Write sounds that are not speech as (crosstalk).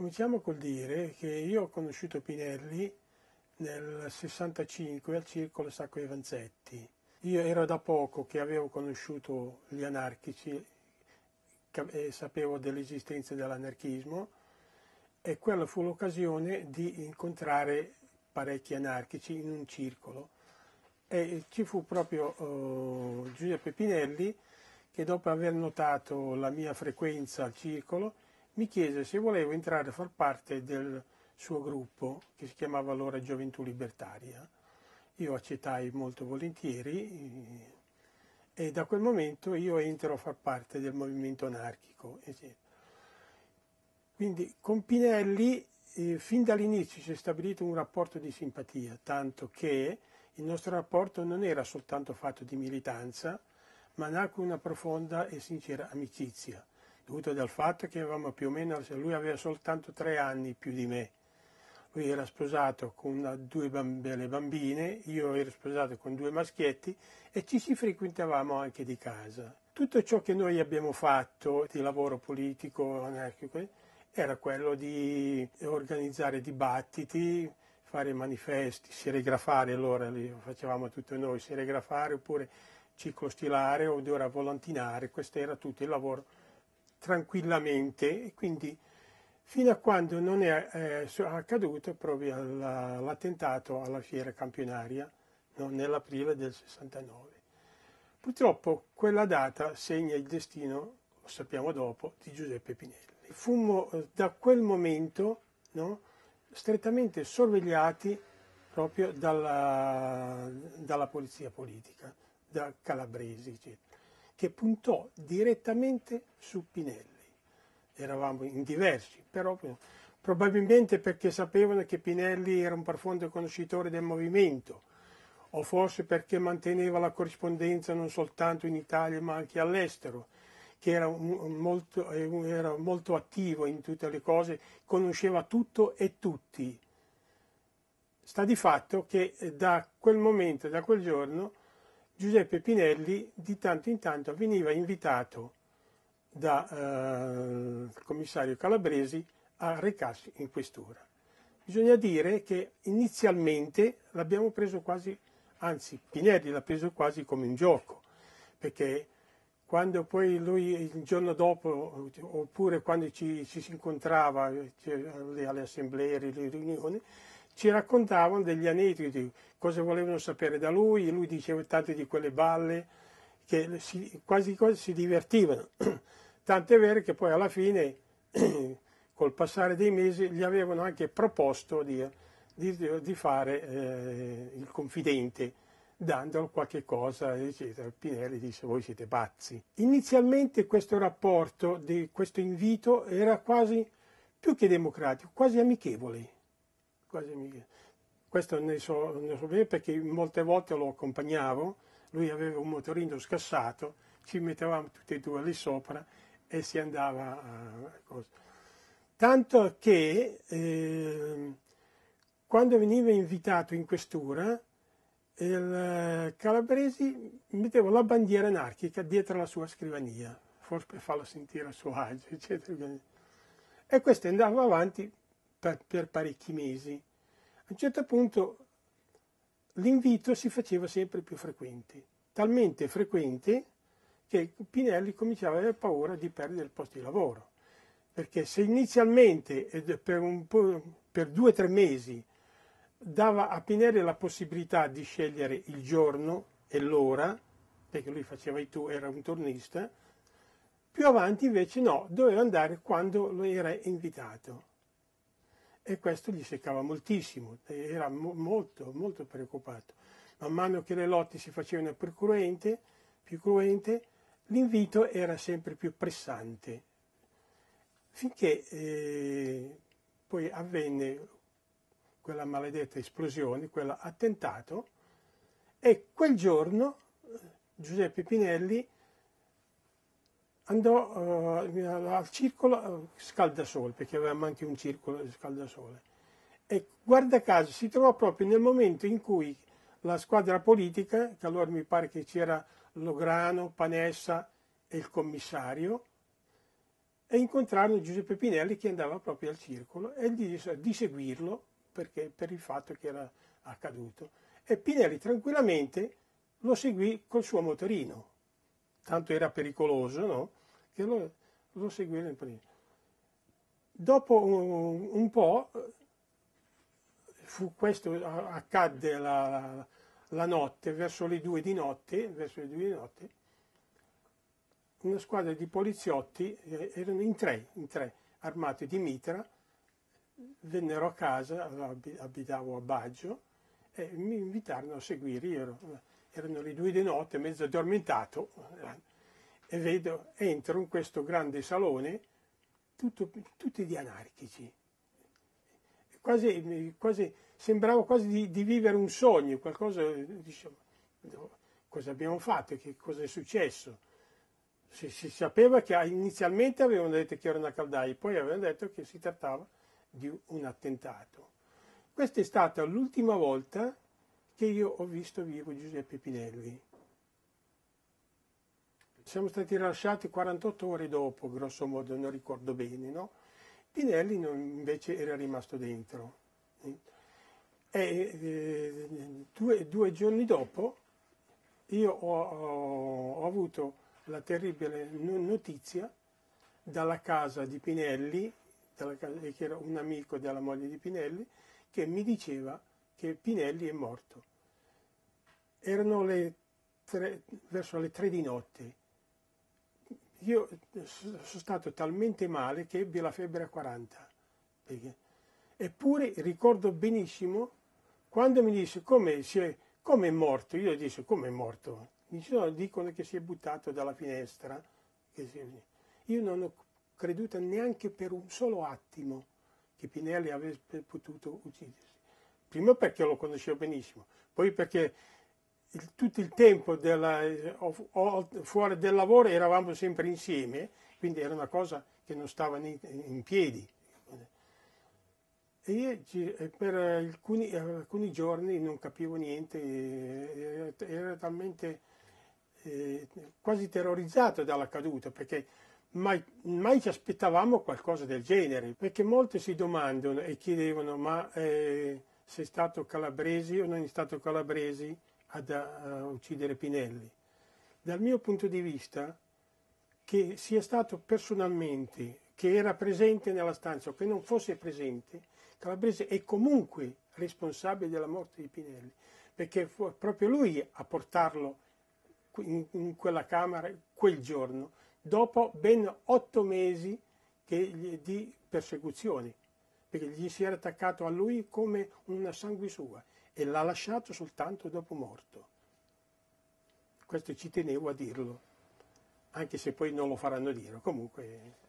Cominciamo col dire che io ho conosciuto Pinelli nel 65 al circolo Sacco dei Vanzetti. Io ero da poco che avevo conosciuto gli anarchici e sapevo dell'esistenza dell'anarchismo e quella fu l'occasione di incontrare parecchi anarchici in un circolo. E ci fu proprio uh, Giuseppe Pinelli che dopo aver notato la mia frequenza al circolo mi chiese se volevo entrare a far parte del suo gruppo che si chiamava allora Gioventù Libertaria. Io accettai molto volentieri e da quel momento io entro a far parte del movimento anarchico. Eccetera. Eh Quindi con Pinelli eh, fin dall'inizio si è stabilito un rapporto di simpatia, tanto che il nostro rapporto non era soltanto fatto di militanza, ma nacque una profonda e sincera amicizia dovuto dal fatto che più o meno, lui aveva soltanto tre anni più di me. Lui era sposato con due belle bambine, io ero sposato con due maschietti e ci si frequentavamo anche di casa. Tutto ciò che noi abbiamo fatto di lavoro politico era quello di organizzare dibattiti, fare manifesti, serigrafare, allora li facevamo tutti noi, serigrafare oppure ciclostilare o volantinare, questo era tutto il lavoro tranquillamente e quindi fino a quando non è eh, accaduto proprio l'attentato alla fiera campionaria no? nell'aprile del 69. Purtroppo quella data segna il destino, lo sappiamo dopo, di Giuseppe Pinelli. Fummo eh, da quel momento no? strettamente sorvegliati proprio dalla, dalla polizia politica, da calabresi, eccetera che puntò direttamente su Pinelli. Eravamo in diversi, però probabilmente perché sapevano che Pinelli era un profondo conoscitore del movimento, o forse perché manteneva la corrispondenza non soltanto in Italia ma anche all'estero, che era molto, eh, era molto attivo in tutte le cose, conosceva tutto e tutti. Sta di fatto che eh, da quel momento, da quel giorno, Giuseppe Pinelli di tanto in tanto veniva invitato dal eh, commissario Calabresi a recarsi in questura. Bisogna dire che inizialmente l'abbiamo preso quasi, anzi Pinelli l'ha preso quasi come un gioco, perché quando poi lui il giorno dopo, oppure quando ci, ci si incontrava alle assemblee, alle riunioni, ci raccontavano degli aneddoti, cosa volevano sapere da lui, lui diceva tante di quelle balle che si, quasi quasi si divertivano. (clears throat) Tant'è vero che poi alla fine, (clears throat) col passare dei mesi, gli avevano anche proposto di, di, di fare eh, il confidente, dandolo qualche cosa, eccetera. Pinelli disse voi siete pazzi. Inizialmente questo rapporto, di, questo invito era quasi più che democratico, quasi amichevole quasi mi... Questo ne so, ne so bene perché molte volte lo accompagnavo, lui aveva un motorino scassato, ci mettevamo tutti e due lì sopra e si andava a eh, cosa. Tanto che eh, quando veniva invitato in questura, il eh, Calabresi metteva la bandiera anarchica dietro la sua scrivania, forse per farlo sentire a suo agio, eccetera. E questo andava avanti per, per parecchi mesi. A un certo punto l'invito si faceva sempre più frequente, talmente frequente che Pinelli cominciava a avere paura di perdere il posto di lavoro. Perché se inizialmente per, per due o tre mesi dava a Pinelli la possibilità di scegliere il giorno e l'ora, perché lui faceva i tu, era un turnista, più avanti invece no, doveva andare quando lo era invitato e questo gli seccava moltissimo, era mo- molto, molto preoccupato. Man mano che le lotte si facevano più cruente, più cruente l'invito era sempre più pressante, finché eh, poi avvenne quella maledetta esplosione, quell'attentato, e quel giorno eh, Giuseppe Pinelli andò uh, al circolo eh, scaldasole, perché avevamo anche un circolo di scaldasole. E guarda caso si trovò proprio nel momento in cui la squadra politica, che allora mi pare che c'era Lograno, Panessa e il commissario, e incontrarono Giuseppe Pinelli che andava proprio al circolo e gli disse di seguirlo perché, per il fatto che era accaduto. E Pinelli tranquillamente lo seguì col suo motorino tanto era pericoloso, no? che lo, lo seguiva in prima. Dopo un, un po', fu, questo accadde la, la, la, notte, verso le due di notte, verso le due di notte, una squadra di poliziotti, eh, erano in tre, in tre armati di mitra, vennero a casa, abitavo a Baggio, e mi invitarono a seguire, io ero erano le due di notte, mezzo addormentato, eh, e vedo, entro in questo grande salone, tutto, tutti di anarchici. Quasi, quasi, sembrava quasi di, di, vivere un sogno, qualcosa, diciamo, cosa abbiamo fatto, che cosa è successo. Si, si, sapeva che inizialmente avevano detto che era una caldaia, poi avevano detto che si trattava di un attentato. Questa è stata l'ultima volta che io ho visto vivo Giuseppe Pinelli. Siamo stati rilasciati 48 ore dopo, grosso modo, non ricordo bene, no? Pinelli invece era rimasto dentro. E, eh, due, due, giorni dopo io ho, ho, ho avuto la terribile notizia dalla casa di Pinelli, casa, che era un amico della moglie di Pinelli, che mi diceva che Pinelli è morto. Erano le tre, verso le tre di notte. Io sono stato talmente male che ebbi la febbre a 40. Eppure ricordo benissimo quando mi disse come, è, come è morto. Io disse come è morto. Mi dice, dicono che si è buttato dalla finestra. Io non ho creduto neanche per un solo attimo che Pinelli avesse potuto uccidersi prima perché lo conoscevo benissimo, poi perché il, tutto il tempo della, fuori del lavoro eravamo sempre insieme, quindi era una cosa che non stava in, in piedi. E per alcuni, alcuni, giorni non capivo niente, ero talmente eh, quasi terrorizzato dalla caduta, perché mai, mai, ci aspettavamo qualcosa del genere, perché molti si domandano e chiedevano, ma eh, sei stato calabresi o non è stato calabresi ad a, eh, uccidere Pinelli. Dal mio punto di vista, che sia stato personalmente, che era presente nella stanza o che non fosse presente, Calabrese è comunque responsabile della morte di Pinelli, perché fu proprio lui a portarlo in, in quella camera quel giorno, dopo ben otto mesi che, di persecuzioni perché gli si era attaccato a lui come una sanguisua e l'ha lasciato soltanto dopo morto. Questo ci tenevo a dirlo, anche se poi non lo faranno dire. Comunque